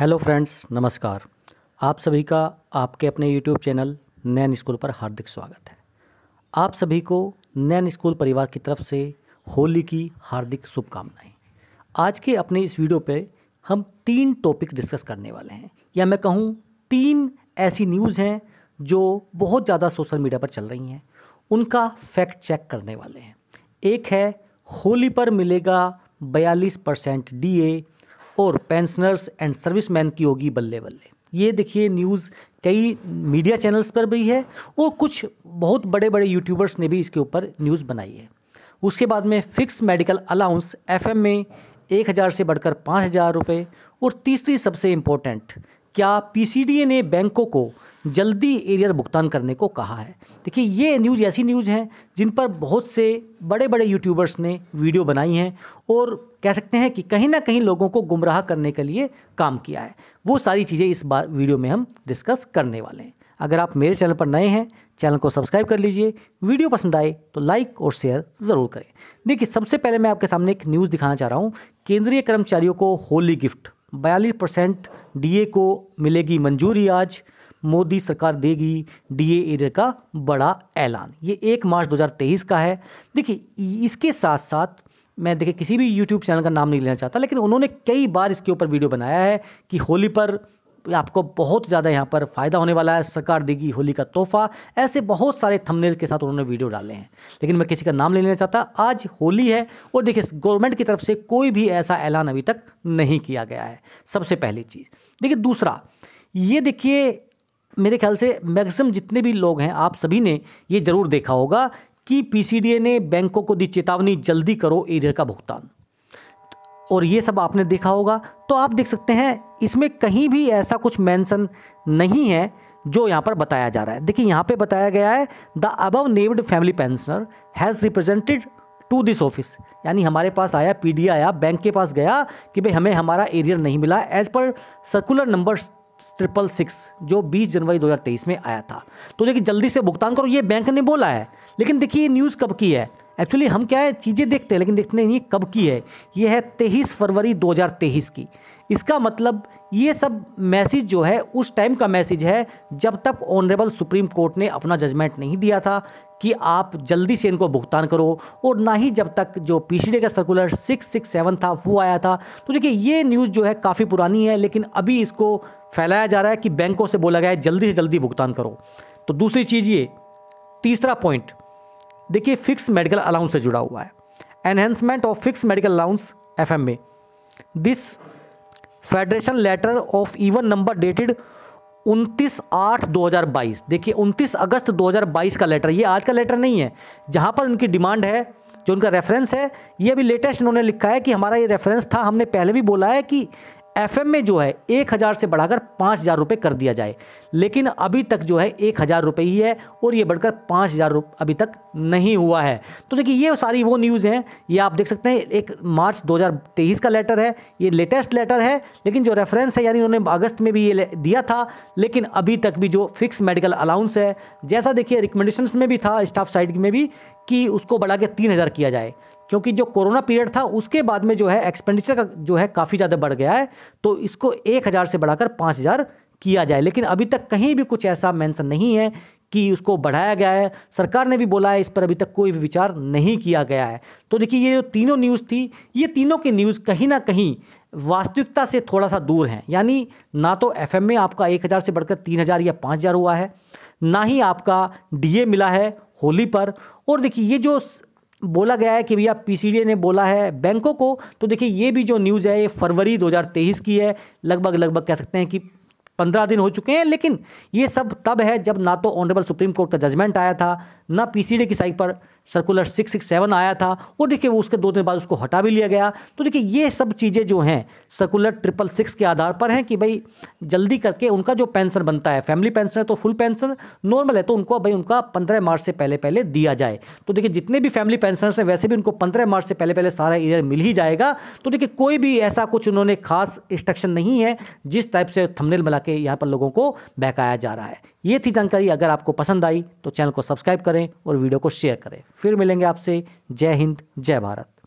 hello friends नमस्कार आप सभी का आपके अपने यूट्यूब चैनल नैन स्कूल पर हार्दिक स्वागत है आप सभी को नैन स्कूल परिवार की तरफ से होली की हार्दिक शुभकामनाएं आज के अपने इस वीडियो पे हम तीन टॉपिक डिस्कस करने वाले हैं या मैं कहूँ तीन ऐसी न्यूज़ हैं जो बहुत ज़्यादा सोशल मीडिया पर चल रही हैं उनका फैक्ट चेक करने वाले हैं एक है होली पर मिलेगा बयालीस परसेंट डी और पेंशनर्स एंड सर्विसमैन की होगी बल्ले बल्ले ये देखिए न्यूज़ कई मीडिया चैनल्स पर भी है और कुछ बहुत बड़े बड़े यूट्यूबर्स ने भी इसके ऊपर न्यूज़ बनाई है उसके बाद में फिक्स मेडिकल अलाउंस एफ में एक हज़ार से बढ़कर पाँच हज़ार रुपये और तीसरी सबसे इम्पोर्टेंट क्या पीसीडीए ने बैंकों को जल्दी एरियर भुगतान करने को कहा है देखिए ये न्यूज़ ऐसी न्यूज़ हैं जिन पर बहुत से बड़े बड़े यूट्यूबर्स ने वीडियो बनाई हैं और कह सकते हैं कि कहीं ना कहीं लोगों को गुमराह करने के लिए काम किया है वो सारी चीज़ें इस बार वीडियो में हम डिस्कस करने वाले हैं अगर आप मेरे चैनल पर नए हैं चैनल को सब्सक्राइब कर लीजिए वीडियो पसंद आए तो लाइक और शेयर ज़रूर करें देखिए सबसे पहले मैं आपके सामने एक न्यूज़ दिखाना चाह रहा हूँ केंद्रीय कर्मचारियों को होली गिफ्ट बयालीस परसेंट डी को मिलेगी मंजूरी आज मोदी सरकार देगी डी एरिया का बड़ा ऐलान ये एक मार्च 2023 का है देखिए इसके साथ साथ मैं देखिए किसी भी यूट्यूब चैनल का नाम नहीं लेना चाहता लेकिन उन्होंने कई बार इसके ऊपर वीडियो बनाया है कि होली पर आपको बहुत ज़्यादा यहाँ पर फ़ायदा होने वाला है सरकार देगी होली का तोहफा ऐसे बहुत सारे थंबनेल के साथ उन्होंने वीडियो डाले हैं लेकिन मैं किसी का नाम ले लेना चाहता आज होली है और देखिए गवर्नमेंट की तरफ से कोई भी ऐसा ऐलान अभी तक नहीं किया गया है सबसे पहली चीज़ देखिए दूसरा ये देखिए मेरे ख्याल से मैक्सिमम जितने भी लोग हैं आप सभी ने ये ज़रूर देखा होगा कि पीसीडीए ने बैंकों को दी चेतावनी जल्दी करो एरियर का भुगतान और ये सब आपने देखा होगा तो आप देख सकते हैं इसमें कहीं भी ऐसा कुछ मेंशन नहीं है जो यहाँ पर बताया जा रहा है देखिए यहाँ पे बताया गया है the above named family pensioner has represented to this office यानी हमारे पास आया पीडी आया बैंक के पास गया कि भाई हमें हमारा एरियर नहीं मिला as per circular number triple six जो 20 जनवरी 2023 में आया था तो देखिए जल्दी से भुगतान करो ये बैंक ने बोला है लेकिन देखिए ये न्यूज़ कब की है एक्चुअली हम क्या है चीज़ें देखते हैं लेकिन देखते नहीं ये कब की है ये है तेईस फरवरी 2023 की इसका मतलब ये सब मैसेज जो है उस टाइम का मैसेज है जब तक ऑनरेबल सुप्रीम कोर्ट ने अपना जजमेंट नहीं दिया था कि आप जल्दी से इनको भुगतान करो और ना ही जब तक जो पीसीडी का सर्कुलर सिक्स सिक्स सेवन था वो आया था तो देखिए ये न्यूज़ जो है काफ़ी पुरानी है लेकिन अभी इसको फैलाया जा रहा है कि बैंकों से बोला गया है जल्दी से जल्दी भुगतान करो तो दूसरी चीज़ ये तीसरा पॉइंट देखिए फिक्स मेडिकल अलाउंस से जुड़ा हुआ है enhancement of fix medical allowance F M A this federation letter of even number dated 29 आठ 2022 देखिए 29 अगस्त 2022 का लेटर ये आज का लेटर नहीं है जहाँ पर उनकी डिमांड है जो उनका रेफरेंस है ये अभी लेटेस्ट उन्होंने लिखा है कि हमारा ये रेफरेंस था हमने पहले भी बोला है कि एफ में जो है एक हज़ार से बढ़ाकर पाँच हज़ार रुपये कर दिया जाए लेकिन अभी तक जो है एक हज़ार रुपये ही है और ये बढ़कर पाँच हज़ार अभी तक नहीं हुआ है तो देखिए ये सारी वो न्यूज़ हैं ये आप देख सकते हैं एक मार्च 2023 का लेटर है ये लेटेस्ट लेटर है लेकिन जो रेफरेंस है यानी उन्होंने अगस्त में भी ये दिया था लेकिन अभी तक भी जो फिक्स मेडिकल अलाउंस है जैसा देखिए रिकमेंडेशन में भी था स्टाफ साइड में भी कि उसको बढ़ा के तीन हज़ार किया जाए क्योंकि जो कोरोना पीरियड था उसके बाद में जो है एक्सपेंडिचर का जो है काफ़ी ज़्यादा बढ़ गया है तो इसको एक हज़ार से बढ़ाकर पाँच हज़ार किया जाए लेकिन अभी तक कहीं भी कुछ ऐसा मेंशन नहीं है कि उसको बढ़ाया गया है सरकार ने भी बोला है इस पर अभी तक कोई भी विचार नहीं किया गया है तो देखिए ये जो तीनों न्यूज़ थी ये तीनों की न्यूज़ कहीं ना कहीं वास्तविकता से थोड़ा सा दूर हैं यानी ना तो एफ में आपका एक हज़ार से बढ़कर तीन हज़ार या पाँच हज़ार हुआ है ना ही आपका डी मिला है होली पर और देखिए ये जो बोला गया है कि भैया पीसीडी ने बोला है बैंकों को तो देखिए ये भी जो न्यूज़ है ये फरवरी 2023 की है लगभग लगभग कह सकते हैं कि पंद्रह दिन हो चुके हैं लेकिन ये सब तब है जब ना तो ऑनरेबल सुप्रीम कोर्ट का जजमेंट आया था ना पीसीडी की साइड पर सर्कुलर सिक्स सिक्स सेवन आया था वो देखिए वो उसके दो दिन बाद उसको हटा भी लिया गया तो देखिए ये सब चीज़ें जो हैं सर्कुलर ट्रिपल सिक्स के आधार पर हैं कि भाई जल्दी करके उनका जो पेंशन बनता है फैमिली पेंशन है तो फुल पेंशन नॉर्मल है तो उनको भाई उनका पंद्रह मार्च से पहले पहले दिया जाए तो देखिए जितने भी फैमिली पेंशनर्स हैं वैसे भी उनको पंद्रह मार्च से पहले पहले सारा ईयर मिल ही जाएगा तो देखिए कोई भी ऐसा कुछ उन्होंने खास इंस्ट्रक्शन नहीं है जिस टाइप से थमनेल मिला के यहाँ पर लोगों को बहकाया जा रहा है ये थी जानकारी अगर आपको पसंद आई तो चैनल को सब्सक्राइब करें और वीडियो को शेयर करें फिर मिलेंगे आपसे जय हिंद जय भारत